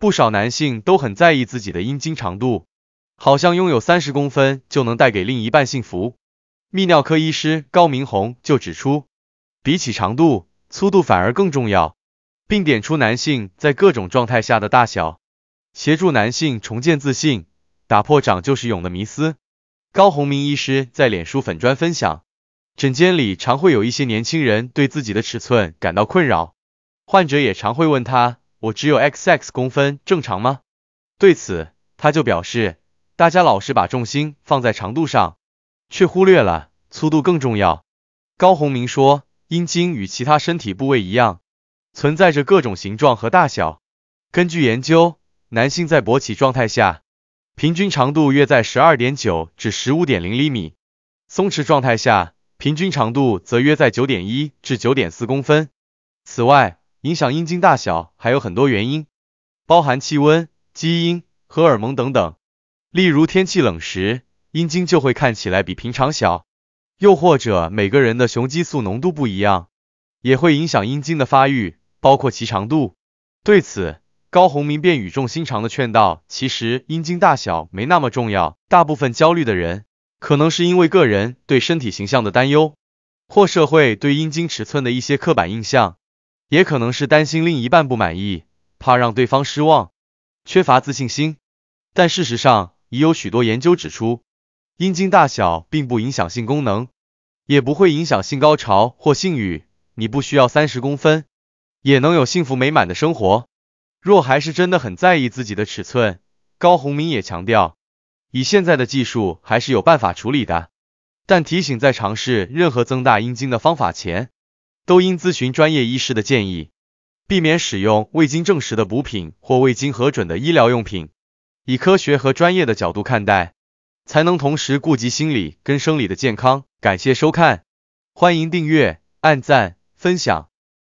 不少男性都很在意自己的阴茎长度，好像拥有三十公分就能带给另一半幸福。泌尿科医师高明宏就指出，比起长度，粗度反而更重要，并点出男性在各种状态下的大小，协助男性重建自信，打破长就是勇的迷思。高宏明医师在脸书粉砖分享，诊间里常会有一些年轻人对自己的尺寸感到困扰，患者也常会问他。我只有 XX 公分，正常吗？对此，他就表示，大家老是把重心放在长度上，却忽略了粗度更重要。高洪明说，阴茎与其他身体部位一样，存在着各种形状和大小。根据研究，男性在勃起状态下，平均长度约在12.9至15.0厘米，松弛状态下，平均长度则约在9.1至9.4公分。此外，影响阴茎大小还有很多原因，包含气温、基因、荷尔蒙等等。例如天气冷时，阴茎就会看起来比平常小；又或者每个人的雄激素浓度不一样，也会影响阴茎的发育，包括其长度。对此，高洪明便语重心长的劝道：“其实阴茎大小没那么重要，大部分焦虑的人，可能是因为个人对身体形象的担忧，或社会对阴茎尺寸的一些刻板印象。”也可能是担心另一半不满意，怕让对方失望，缺乏自信心。但事实上，已有许多研究指出，阴茎大小并不影响性功能，也不会影响性高潮或性欲。你不需要三十公分，也能有幸福美满的生活。若还是真的很在意自己的尺寸，高洪明也强调，以现在的技术还是有办法处理的。但提醒，在尝试任何增大阴茎的方法前。都应咨询专业医师的建议，避免使用未经证实的补品或未经核准的医疗用品。以科学和专业的角度看待，才能同时顾及心理跟生理的健康。感谢收看，欢迎订阅、按赞、分享。